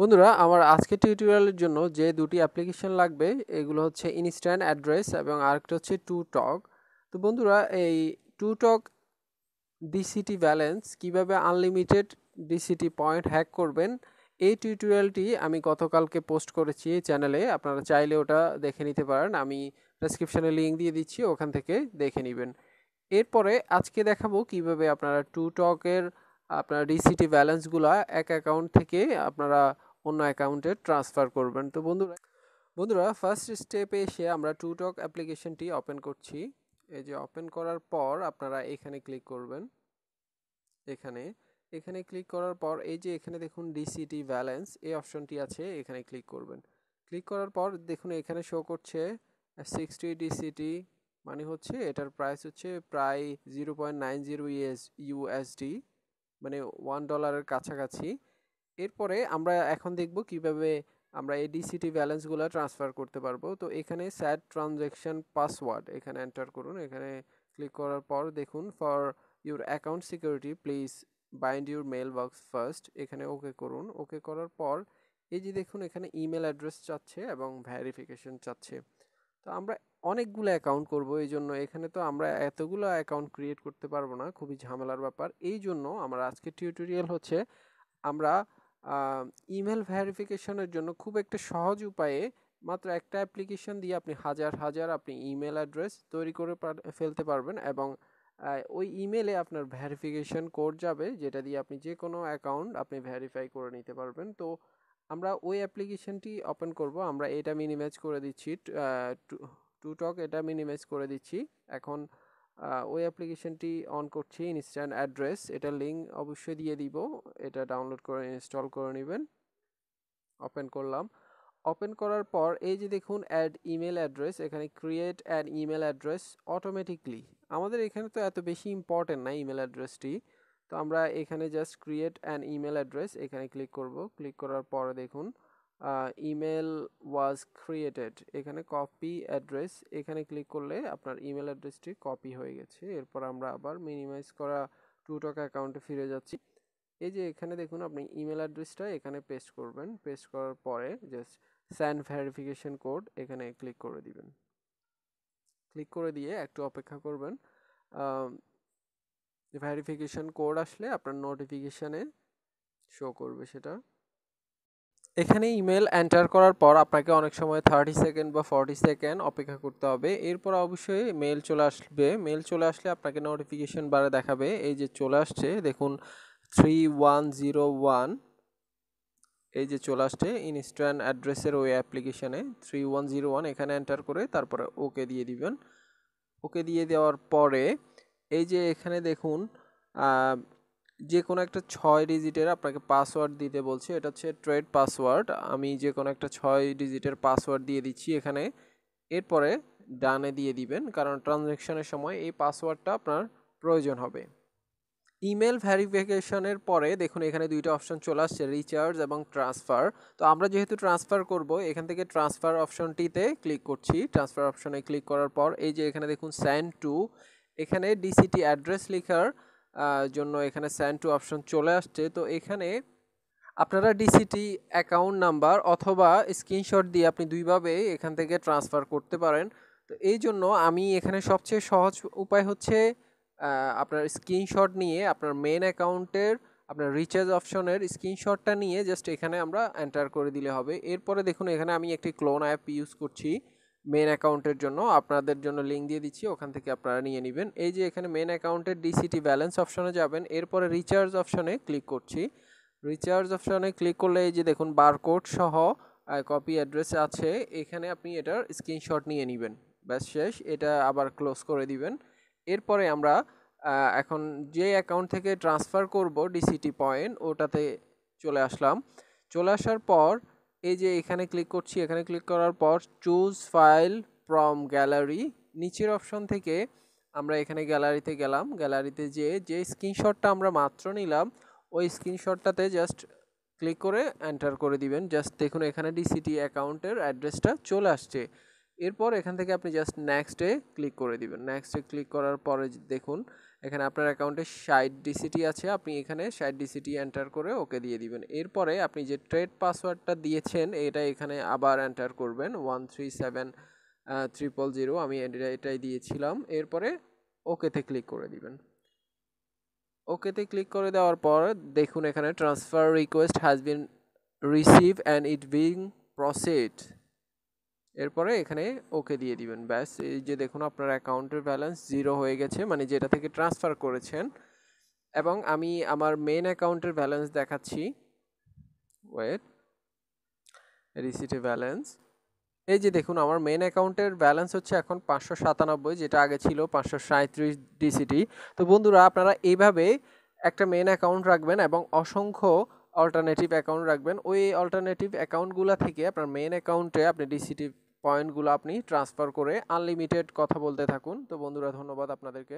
বন্ধুরা আমার আজকের টিউটোরিয়ালের জন্য যে দুটি অ্যাপ্লিকেশন লাগবে এগুলো হচ্ছে ইনস্ট্যান্ট অ্যাড্রেস এবং আরেকটা হচ্ছে টু টক তো বন্ধুরা এই টু টক ডিসিটি ব্যালেন্স কিভাবে আনলিমিটেড ডিসিটি পয়েন্ট হ্যাক করবেন এই টিউটোরিয়ালটি আমি গতকালকে পোস্ট করেছি এই চ্যানেলে আপনারা চাইলে ওটা দেখে নিতে পারেন আমি ডেসক্রিপশানে লিঙ্ক দিয়ে দিচ্ছি ওখান থেকে দেখে নেবেন এরপরে আজকে দেখাবো কিভাবে আপনারা টু টকের আপনার ডিসিটি ব্যালেন্সগুলো এক অ্যাকাউন্ট থেকে আপনারা অন্য অ্যাকাউন্টে ট্রান্সফার করবেন তো বন্ধুরা বন্ধুরা ফার্স্ট স্টেপে এসে আমরা টুটক অ্যাপ্লিকেশনটি ওপেন করছি এই যে ওপেন করার পর আপনারা এখানে ক্লিক করবেন এখানে এখানে ক্লিক করার পর এই যে এখানে দেখুন ডিসিটি ব্যালেন্স এই অপশনটি আছে এখানে ক্লিক করবেন ক্লিক করার পর দেখুন এখানে শো করছে সিক্সটি ডিসিটি মানে হচ্ছে এটার প্রাইস হচ্ছে প্রায় zero point nine zero USD মানে ওয়ান ডলারের কাছাকাছি এরপরে আমরা এখন দেখব কিভাবে আমরা এই ডিসিটি ব্যালেন্সগুলো ট্রান্সফার করতে পারবো তো এখানে স্যাড ট্রানজ্যাকশান পাসওয়ার্ড এখানে এন্টার করুন এখানে ক্লিক করার পর দেখুন for your account security please bind your mail box first এখানে ওকে করুন ওকে করার পর এই যে দেখুন এখানে ইমেল অ্যাড্রেস চাচ্ছে এবং ভ্যারিফিকেশন চাচ্ছে তো আমরা অনেকগুলো অ্যাকাউন্ট করব এই জন্য এখানে তো আমরা এতগুলো অ্যাকাউন্ট ক্রিয়েট করতে পারবো না খুবই ঝামেলার ব্যাপার এই জন্য আমার আজকে টিউটোরিয়াল হচ্ছে আমরা ইমেল ভ্যারিফিকেশনের জন্য খুব একটা সহজ উপায়ে মাত্র একটা অ্যাপ্লিকেশন দিয়ে আপনি হাজার হাজার আপনি ইমেল অ্যাড্রেস তৈরি করে ফেলতে পারবেন এবং ওই ইমেলে আপনার ভ্যারিফিকেশন কোড যাবে যেটা দিয়ে আপনি যে কোনো অ্যাকাউন্ট আপনি ভ্যারিফাই করে নিতে পারবেন তো আমরা ওই অ্যাপ্লিকেশনটি ওপেন করব আমরা এটা মিনিমাইজ করে দিচ্ছি টু টক এটা মিনিমাইজ করে দিচ্ছি এখন ওই অ্যাপ্লিকেশনটি অন করছি ইনস্ট্যান্ট অ্যাড্রেস এটা লিঙ্ক অবশ্যই দিয়ে দিব এটা ডাউনলোড করে ইনস্টল করে নেবেন ওপেন করলাম ওপেন করার পর এই যে দেখুন অ্যাড ইমেল অ্যাড্রেস এখানে create add email address automatically আমাদের এখানে তো এত বেশি ইম্পর্টেন্ট না ইমেল অ্যাড্রেসটি তো আমরা এখানে just create an email address এখানে ক্লিক করব ক্লিক করার পরে দেখুন ইমেল ওয়াজ ক্রিয়েটেড এখানে কপি অ্যাড্রেস এখানে ক্লিক করলে আপনার ইমেল অ্যাড্রেসটি কপি হয়ে গেছে এরপর আমরা আবার মিনিমাইজ করা টুটক অ্যাকাউন্টে ফিরে যাচ্ছি এই যে এখানে দেখুন আপনি ইমেল অ্যাড্রেসটা এখানে পেস্ট করবেন পেস্ট করার পরে জাস্ট স্যান্ড ভ্যারিফিকেশান কোড এখানে ক্লিক করে দিবেন ক্লিক করে দিয়ে একটু অপেক্ষা করবেন ভ্যারিফিকেশান কোড আসলে আপনার নোটিফিকেশানে শো করবে সেটা এখানে ইমেল এন্টার করার পর আপনাকে অনেক সময় থার্টি সেকেন্ড বা ফর্টি সেকেন্ড অপেক্ষা করতে হবে এরপর অবশ্যই মেল চলে আসবে মেল চলে আসলে আপনাকে নোটিফিকেশান বারে দেখাবে এই যে চলে আসছে দেখুন থ্রি ওয়ান জিরো ওয়ান এই যে চলে আসছে ইনস্ট্যান্ট অ্যাড্রেসের ওই অ্যাপ্লিকেশানে থ্রি ওয়ান জিরো ওয়ান এখানে এন্টার করে তারপরে ওকে দিয়ে দিবেন ওকে দিয়ে দেওয়ার পরে এই যে এখানে দেখুন যে কোনো একটা ছয় ডিজিটের আপনাকে পাসওয়ার্ড দিতে বলছে এটা হচ্ছে ট্রেড পাসওয়ার্ড আমি যে কোনো একটা ছয় ডিজিটের পাসওয়ার্ড দিয়ে দিচ্ছি এখানে এরপরে ডানে দিয়ে দিবেন কারণ ট্রানজ্যাকশানের সময় এই পাসওয়ার্ডটা আপনার প্রয়োজন হবে ইমেল ভ্যারিফিকেশনের পরে দেখুন এখানে দুইটা অপশন চলে আসছে রিচার্জ এবং ট্রান্সফার তো আমরা যেহেতু ট্রান্সফার করব এখান থেকে ট্রান্সফার অপশনটিতে ক্লিক করছি ট্রান্সফার অপশনে ক্লিক করার পর এই যে এখানে দেখুন স্যান্ড টু এখানে ডিসিটি অ্যাড্রেস লিখার জন্য এখানে স্যান্ড টু অপশন চলে আসছে তো এখানে আপনারা ডিসিটি অ্যাকাউন্ট নাম্বার অথবা স্ক্রিনশট দিয়ে আপনি দুইভাবে এখান থেকে ট্রান্সফার করতে পারেন তো এই জন্য আমি এখানে সবচেয়ে সহজ উপায় হচ্ছে আপনার স্ক্রিনশট নিয়ে আপনার মেন অ্যাকাউন্টের আপনার রিচার্জ অপশনের স্ক্রিনশটটা নিয়ে জাস্ট এখানে আমরা এন্টার করে দিলে হবে এরপরে দেখুন এখানে আমি একটি ক্লোন অ্যাপ ইউজ করছি মেন অ্যাকাউন্টের জন্য আপনাদের জন্য লিঙ্ক দিয়ে দিচ্ছি ওখান থেকে আপনারা নিয়ে নেবেন এই যে এখানে মেন অ্যাকাউন্টের ডিসিটি ব্যালেন্স অপশনে যাবেন এরপরে রিচার্জ অপশনে ক্লিক করছি রিচার্জ অপশনে ক্লিক করলে এই যে দেখুন বারকোড সহ কপি অ্যাড্রেস আছে এখানে আপনি এটার স্ক্রিনশট নিয়ে নেবেন ব্যাস শেষ এটা আবার ক্লোজ করে দিবেন এরপরে আমরা এখন যে অ্যাকাউন্ট থেকে ট্রান্সফার করব ডিসিটি পয়েন্ট ওটাতে চলে আসলাম চলে আসার পর এই যে এখানে ক্লিক করছি এখানে ক্লিক করার পর চুজ ফাইল ফ্রম গ্যালারি নিচের অপশন থেকে আমরা এখানে গ্যালারিতে গেলাম গ্যালারিতে যে যে স্ক্রিনশটটা আমরা মাত্র নিলাম ওই স্ক্রিনশটটাতে জাস্ট ক্লিক করে এন্টার করে দিবেন জাস্ট দেখুন এখানে ডিসিটি অ্যাকাউন্টের অ্যাড্রেসটা চলে আসছে এরপর এখান থেকে আপনি জাস্ট নেক্সটে ক্লিক করে দিবেন নেক্সটে ক্লিক করার পরে দেখুন এখানে আপনার অ্যাকাউন্টে সাইট ডিসিটি আছে আপনি এখানে সাইট ডিসিটি এন্টার করে ওকে দিয়ে দিবেন এরপরে আপনি যে ট্রেড পাসওয়ার্ডটা দিয়েছেন এটা এখানে আবার এন্টার করবেন one three seven triple zero আমি এটাই দিয়েছিলাম এরপরে ওকেতে ক্লিক করে দিবেন ওকেতে ক্লিক করে দেওয়ার পর দেখুন এখানে transfer request has been receive and it being proceed এরপরে এখানে ওকে দিয়ে দিবেন ব্যাস এই যে দেখুন আপনার অ্যাকাউন্টের ব্যালেন্স জিরো হয়ে গেছে মানে যেটা থেকে ট্রান্সফার করেছেন এবং আমি আমার মেন অ্যাকাউন্টের ব্যালেন্স দেখাচ্ছি ওয়েট রিসিটে ব্যালেন্স এই যে দেখুন আমার মেন অ্যাকাউন্টের ব্যালেন্স হচ্ছে এখন পাঁচশো সাতানব্বই যেটা আগে ছিল পাঁচশো সাঁত্রিশ ডিসিটি তো বন্ধুরা আপনারা এইভাবে একটা মেন অ্যাকাউন্ট রাখবেন এবং অসংখ্য অল্টারনেটিভ অ্যাকাউন্ট রাখবেন ওই অল্টারনেটিভ অ্যাকাউন্টগুলো থেকে আপনার মেন অ্যাকাউন্টে আপনি ডিসিটি পয়েন্টগুলো আপনি ট্রান্সফার করে আনলিমিটেড কথা বলতে থাকুন তো বন্ধুরা ধন্যবাদ আপনাদেরকে